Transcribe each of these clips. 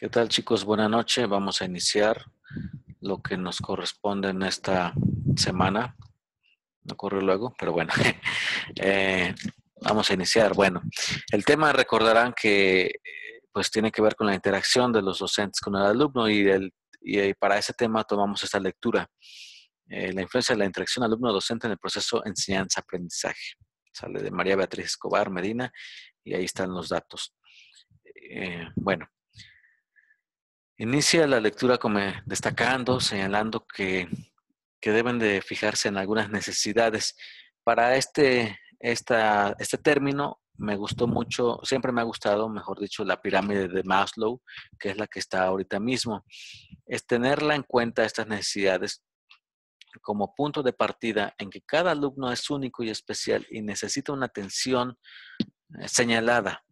¿Qué tal chicos? Buenas noches. Vamos a iniciar lo que nos corresponde en esta semana. No corre luego, pero bueno. Eh, vamos a iniciar. Bueno, el tema recordarán que eh, pues tiene que ver con la interacción de los docentes con el alumno y, eh, para ese tema tomamos esta lectura. la influencia de la interacción alumno-docente en el proceso enseñanza-aprendizaje. Sale de María Beatriz Escobar Medina y ahí están los datos. bueno, Inicia la lectura como destacando, señalando que, deben de fijarse en algunas necesidades. Para este, este término me gustó mucho, siempre me ha gustado, mejor dicho, la pirámide de Maslow, que es la que está ahorita mismo. Es tenerla en cuenta estas necesidades como punto de partida en que cada alumno es único y especial y necesita una atención eh, señalada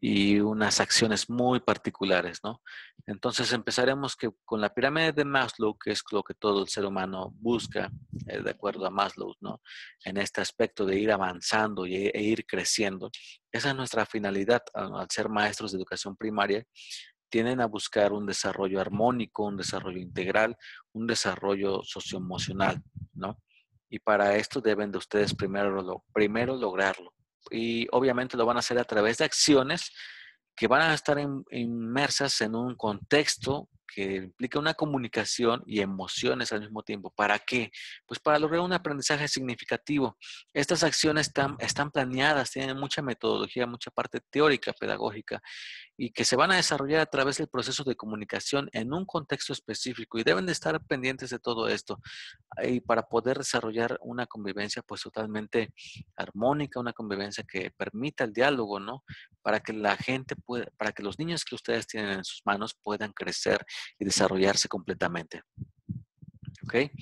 y unas acciones muy particulares, ¿no? Entonces empezaremos que con la pirámide de Maslow, que es lo que todo el ser humano busca, eh, de acuerdo a Maslow, ¿no? En este aspecto de ir avanzando y, e ir creciendo. Esa es nuestra finalidad al, ser maestros de educación primaria. Tienen a buscar un desarrollo armónico, un desarrollo integral, un desarrollo socioemocional, ¿no? Y para esto deben de ustedes primero, primero lograrlo y obviamente lo van a hacer a través de acciones que van a estar inmersas en un contexto que implica una comunicación y emociones al mismo tiempo. ¿Para qué? Pues para lograr un aprendizaje significativo. Estas acciones están, están planeadas, tienen mucha metodología, mucha parte teórica, pedagógica, y que se van a desarrollar a través del proceso de comunicación en un contexto específico y deben de estar pendientes de todo esto y para poder desarrollar una convivencia pues totalmente armónica, una convivencia que permita el diálogo, ¿no? Para que la gente pueda, para que los niños que ustedes tienen en sus manos puedan crecer y desarrollarse completamente. ¿Ok?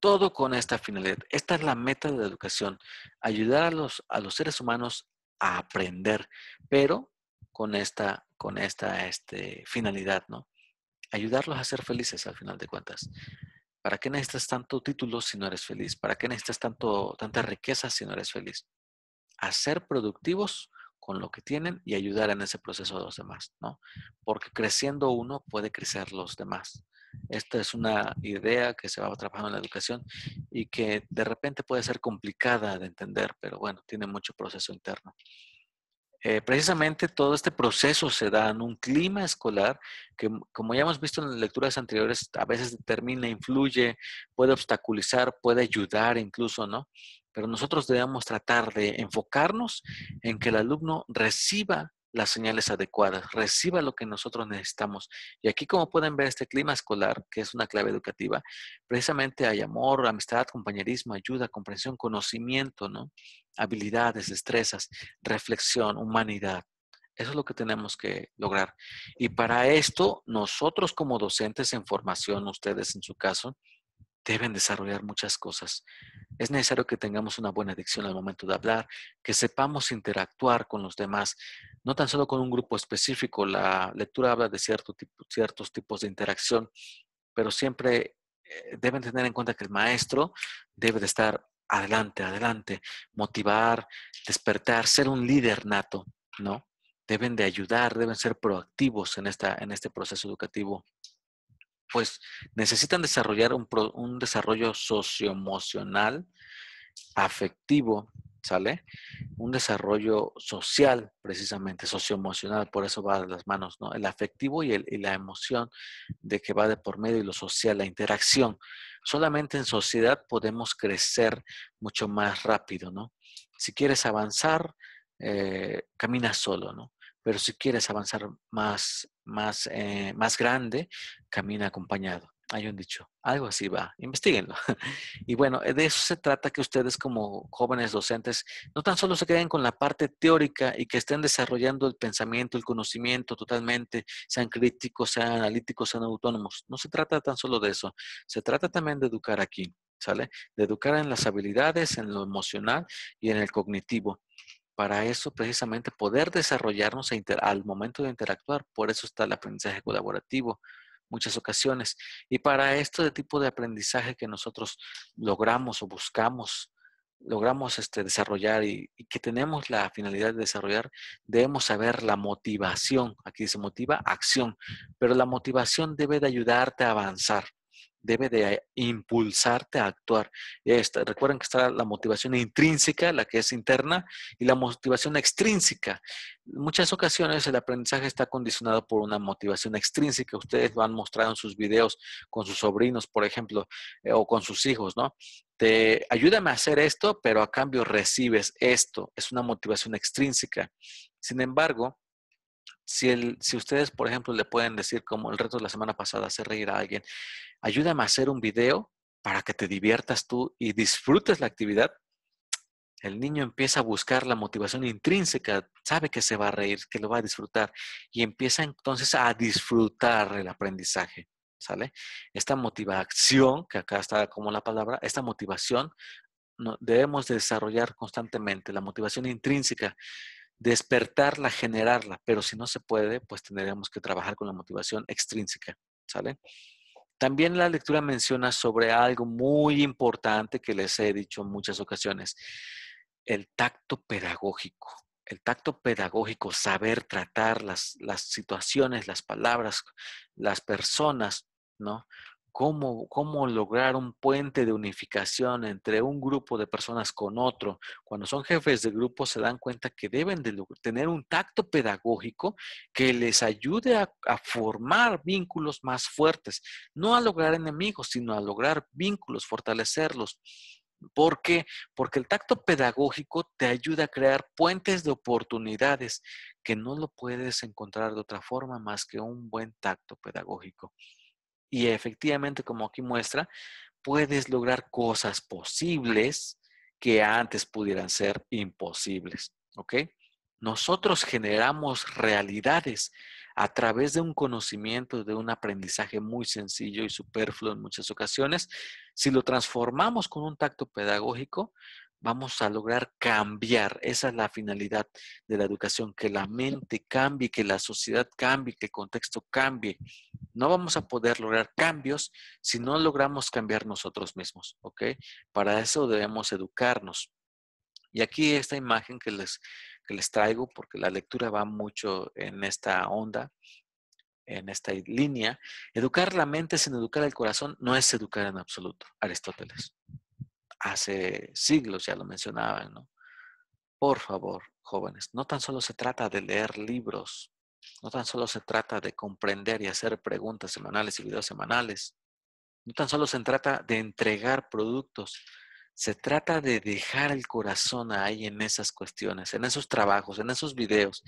Todo con esta finalidad. Esta es la meta de la educación, ayudar a los, a los seres humanos a aprender, pero con esta, con esta este, finalidad, ¿no? Ayudarlos a ser felices al final de cuentas. ¿Para qué necesitas tanto título si no eres feliz? ¿Para qué necesitas tanto, tanta riqueza si no eres feliz? A ser productivos con lo que tienen y ayudar en ese proceso a los demás, ¿no? Porque creciendo uno puede crecer los demás. Esta es una idea que se va trabajando en la educación y que de repente puede ser complicada de entender, pero bueno, tiene mucho proceso interno. Eh, precisamente todo este proceso se da en un clima escolar que, como ya hemos visto en las lecturas anteriores, a veces determina, influye, puede obstaculizar, puede ayudar incluso, ¿no? Pero nosotros debemos tratar de enfocarnos en que el alumno reciba las señales adecuadas, reciba lo que nosotros necesitamos. Y aquí, como pueden ver, este clima escolar, que es una clave educativa, precisamente hay amor, amistad, compañerismo, ayuda, comprensión, conocimiento, ¿no? Habilidades, destrezas, reflexión, humanidad. Eso es lo que tenemos que lograr. Y para esto, nosotros como docentes en formación, ustedes en su caso, deben desarrollar muchas cosas. Es necesario que tengamos una buena dicción al momento de hablar, que sepamos interactuar con los demás, no tan solo con un grupo específico. La lectura habla de cierto tipo, ciertos tipos de interacción, pero siempre eh, deben tener en cuenta que el maestro debe de estar adelante, adelante, motivar, despertar, ser un líder nato, ¿no? Deben de ayudar, deben ser proactivos en, esta, en este proceso educativo pues necesitan desarrollar un, desarrollo socioemocional, afectivo, ¿sale? Un desarrollo social, precisamente, socioemocional, por eso va de las manos, ¿no? El afectivo y, la emoción de que va de por medio y lo social, la interacción. Solamente en sociedad podemos crecer mucho más rápido, ¿no? Si quieres avanzar, eh, camina solo, ¿no? Pero si quieres avanzar más más, eh, más grande camina acompañado. Hay un dicho, algo así va, investiguenlo. Y bueno, eh, de eso se trata que ustedes como jóvenes docentes no tan solo se queden con la parte teórica y que estén desarrollando el pensamiento, el conocimiento totalmente, sean críticos, sean analíticos, sean autónomos. No se trata tan solo de eso, se trata también de educar aquí. ¿Sale? De educar en las habilidades, en lo emocional y en el cognitivo para eso precisamente poder desarrollarnos e al momento de interactuar. Por eso está el aprendizaje colaborativo muchas ocasiones. Y para este tipo de aprendizaje que nosotros logramos o buscamos, logramos este, desarrollar y, que tenemos la finalidad de desarrollar, debemos saber la motivación. Aquí se motiva, acción, pero la motivación debe de ayudarte a avanzar debe de impulsarte a actuar. Este, recuerden que está la motivación intrínseca, la que es interna, y la motivación extrínseca. muchas ocasiones el aprendizaje está condicionado por una motivación extrínseca. Ustedes lo han mostrado en sus videos con sus sobrinos, por ejemplo, eh, o con sus hijos, ¿no? Te ayúdame a hacer esto, pero a cambio recibes esto. Es una motivación extrínseca. Sin embargo, si, el, si ustedes, por ejemplo, le pueden decir como el reto de la semana pasada, hacer reír a alguien, ayúdame a hacer un video para que te diviertas tú y disfrutes la actividad, el niño empieza a buscar la motivación intrínseca, sabe que se va a reír, que lo va a disfrutar y empieza entonces a disfrutar el aprendizaje. ¿Sale? Esta motivación, que acá está como la palabra, esta motivación no, debemos desarrollar constantemente, la motivación intrínseca despertarla, generarla, pero si no se puede, pues tendremos que trabajar con la motivación extrínseca, ¿sale? También la lectura menciona sobre algo muy importante que les he dicho en muchas ocasiones, el tacto pedagógico. El tacto pedagógico, saber tratar las, las situaciones, las palabras, las personas, ¿no? cómo, lograr un puente de unificación entre un grupo de personas con otro. Cuando son jefes de grupo se dan cuenta que deben de tener un tacto pedagógico que les ayude a, a formar vínculos más fuertes, no a lograr enemigos, sino a lograr vínculos, fortalecerlos. ¿Por qué? Porque el tacto pedagógico te ayuda a crear puentes de oportunidades que no lo puedes encontrar de otra forma más que un buen tacto pedagógico. Y efectivamente, como aquí muestra, puedes lograr cosas posibles que antes pudieran ser imposibles. ¿Ok? Nosotros generamos realidades a través de un conocimiento, de un aprendizaje muy sencillo y superfluo en muchas ocasiones. Si lo transformamos con un tacto pedagógico, vamos a lograr cambiar. Esa es la finalidad de la educación, que la mente cambie, que la sociedad cambie, que el contexto cambie. No vamos a poder lograr cambios si no logramos cambiar nosotros mismos, ¿ok? Para eso debemos educarnos. Y aquí esta imagen que les, que les traigo, porque la lectura va mucho en esta onda, en esta línea, educar la mente sin educar el corazón no es educar en absoluto, Aristóteles hace siglos ya lo mencionaban, ¿no? Por favor, jóvenes, no tan solo se trata de leer libros, no tan solo se trata de comprender y hacer preguntas semanales y videos semanales, no tan solo se trata de entregar productos, se trata de dejar el corazón ahí en esas cuestiones, en esos trabajos, en esos videos,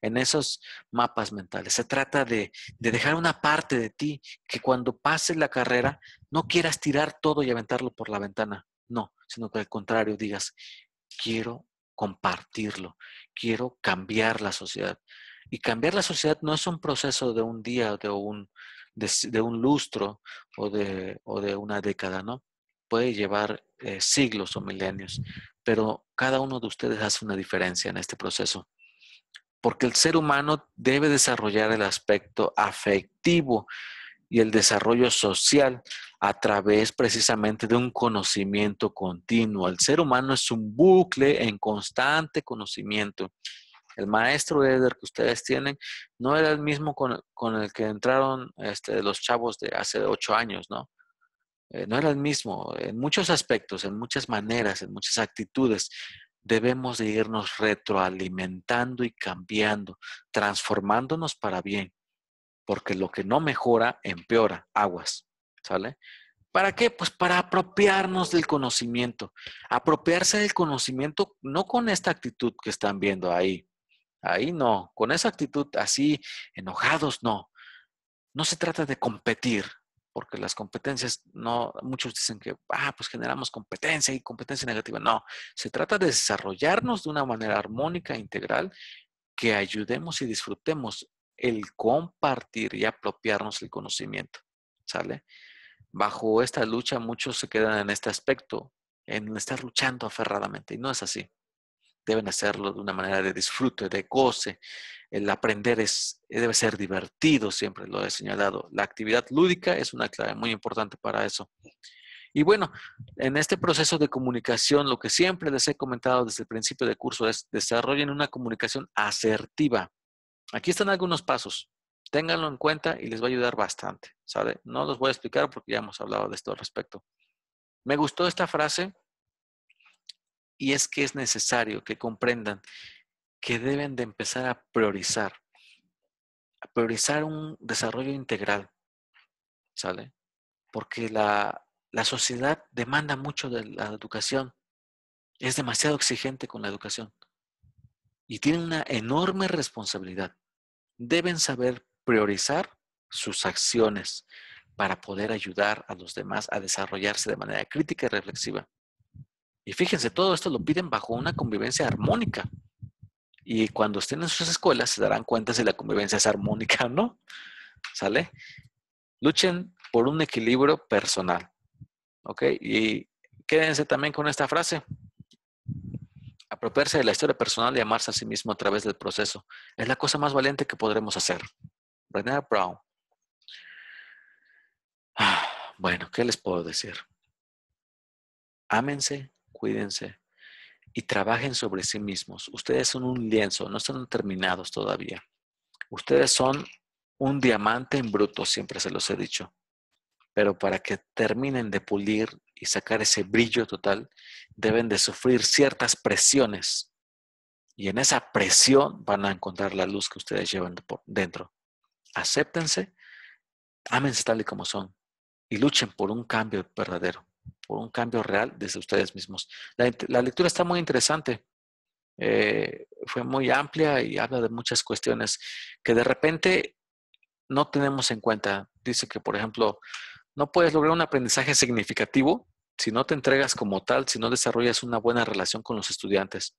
en esos mapas mentales. Se trata de, de, dejar una parte de ti que cuando pases la carrera no quieras tirar todo y aventarlo por la ventana. No, sino que al contrario digas, quiero compartirlo, quiero cambiar la sociedad. Y cambiar la sociedad no es un proceso de un día, de un, de, un lustro o de, de, una década, ¿no? Puede llevar eh, siglos o milenios, pero cada uno de ustedes hace una diferencia en este proceso. Porque el ser humano debe desarrollar el aspecto afectivo y el desarrollo social a través precisamente de un conocimiento continuo. El ser humano es un bucle en constante conocimiento. El maestro Eder que ustedes tienen no era el mismo con, el que entraron este, los chavos de hace ocho años, ¿no? Eh, no era el mismo. En muchos aspectos, en muchas maneras, en muchas actitudes, debemos de irnos retroalimentando y cambiando, transformándonos para bien, porque lo que no mejora, empeora, aguas. ¿sale? ¿Para qué? Pues para apropiarnos del conocimiento. Apropiarse del conocimiento no con esta actitud que están viendo ahí. Ahí no, con esa actitud así, enojados, no. No se trata de competir, porque las competencias no, muchos dicen que, ah, pues generamos competencia y competencia negativa. No, se trata de desarrollarnos de una manera armónica, integral, que ayudemos y disfrutemos el compartir y apropiarnos el conocimiento. ¿Sale? bajo esta lucha muchos se quedan en este aspecto, en estar luchando aferradamente. Y no es así. Deben hacerlo de una manera de disfrute, de goce. El aprender es, debe ser divertido, siempre lo he señalado. La actividad lúdica es una clave muy importante para eso. Y bueno, en este proceso de comunicación, lo que siempre les he comentado desde el principio del curso es desarrollen una comunicación asertiva. Aquí están algunos pasos. Ténganlo en cuenta y les va a ayudar bastante, ¿sabe? No los voy a explicar porque ya hemos hablado de esto al respecto. Me gustó esta frase y es que es necesario que comprendan que deben de empezar a priorizar, a priorizar un desarrollo integral, ¿sale? Porque la, la sociedad demanda mucho de la educación, es demasiado exigente con la educación y tiene una enorme responsabilidad. Deben saber priorizar sus acciones para poder ayudar a los demás a desarrollarse de manera crítica y reflexiva. Y fíjense, todo esto lo piden bajo una convivencia armónica. Y cuando estén en sus escuelas se darán cuenta si la convivencia es armónica o no. ¿Sale? Luchen por un equilibrio personal. ¿Ok? Y quédense también con esta frase. Apropiarse de la historia personal y amarse a sí mismo a través del proceso es la cosa más valiente que podremos hacer. Brown. Ah, bueno, ¿qué les puedo decir? Ámense, cuídense y trabajen sobre sí mismos. Ustedes son un lienzo, no están terminados todavía. Ustedes son un diamante en bruto, siempre se los he dicho. Pero para que terminen de pulir y sacar ese brillo total, deben de sufrir ciertas presiones. Y en esa presión van a encontrar la luz que ustedes llevan dentro acéptense, ámense tal y como son y luchen por un cambio verdadero, por un cambio real desde ustedes mismos. La, lectura está muy interesante, eh, fue muy amplia y habla de muchas cuestiones que de repente no tenemos en cuenta. Dice que, por ejemplo, no puedes lograr un aprendizaje significativo si no te entregas como tal, si no desarrollas una buena relación con los estudiantes.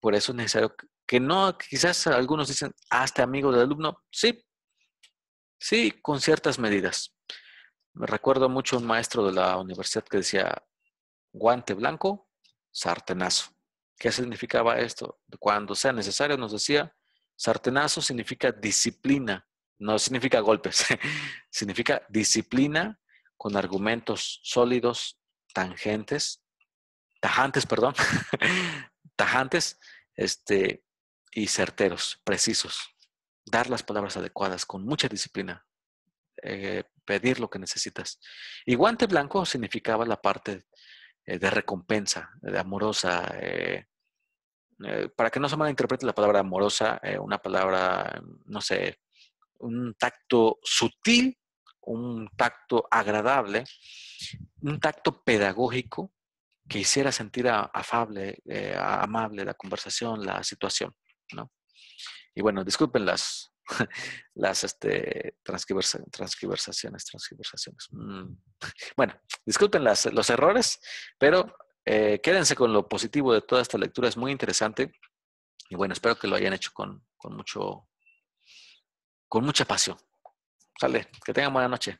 Por eso es necesario que no, quizás algunos dicen, hazte ah, este amigo del alumno. Sí, sí, con ciertas medidas. Me recuerdo mucho un maestro de la universidad que decía, guante blanco, sartenazo. ¿Qué significaba esto? Cuando sea necesario nos decía, sartenazo significa disciplina, no significa golpes, significa disciplina con argumentos sólidos, tangentes, tajantes, perdón, tajantes, este, y certeros, precisos. Dar las palabras adecuadas con mucha disciplina. Eh, pedir lo que necesitas. Y guante blanco significaba la parte eh, de recompensa, de amorosa. Eh, para que no se malinterprete la palabra amorosa, una palabra, no sé, un tacto sutil, un tacto agradable, un tacto pedagógico que hiciera sentir afable, amable la conversación, la situación. ¿no? Y bueno, disculpen las, las este, transgiversaciones, mm. Bueno, disculpen los errores, pero eh, quédense con lo positivo de toda esta lectura, es muy interesante. Y bueno, espero que lo hayan hecho con, con mucho, con mucha pasión. Sale, que tengan buena noche.